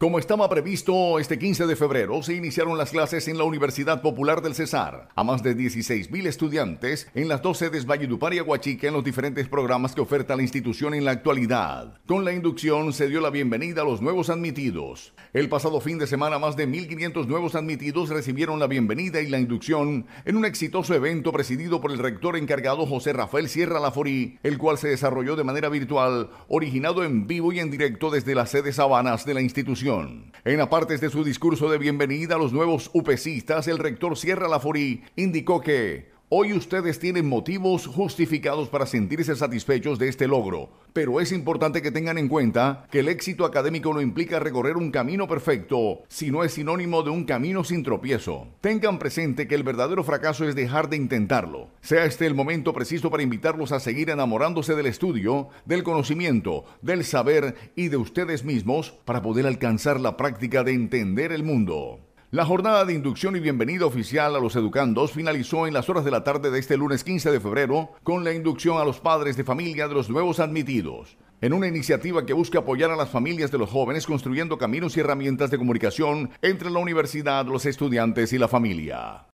Como estaba previsto, este 15 de febrero se iniciaron las clases en la Universidad Popular del Cesar a más de 16.000 estudiantes en las dos sedes Valledupar y Aguachica en los diferentes programas que oferta la institución en la actualidad. Con la inducción se dio la bienvenida a los nuevos admitidos. El pasado fin de semana más de 1.500 nuevos admitidos recibieron la bienvenida y la inducción en un exitoso evento presidido por el rector encargado José Rafael Sierra Laforí, el cual se desarrolló de manera virtual, originado en vivo y en directo desde las sedes sabanas de la institución. En apartes de su discurso de bienvenida a los nuevos upesistas, el rector Sierra Laforí indicó que Hoy ustedes tienen motivos justificados para sentirse satisfechos de este logro, pero es importante que tengan en cuenta que el éxito académico no implica recorrer un camino perfecto, sino es sinónimo de un camino sin tropiezo. Tengan presente que el verdadero fracaso es dejar de intentarlo. Sea este el momento preciso para invitarlos a seguir enamorándose del estudio, del conocimiento, del saber y de ustedes mismos para poder alcanzar la práctica de entender el mundo. La jornada de inducción y bienvenida oficial a los educandos finalizó en las horas de la tarde de este lunes 15 de febrero con la inducción a los padres de familia de los nuevos admitidos. En una iniciativa que busca apoyar a las familias de los jóvenes construyendo caminos y herramientas de comunicación entre la universidad, los estudiantes y la familia.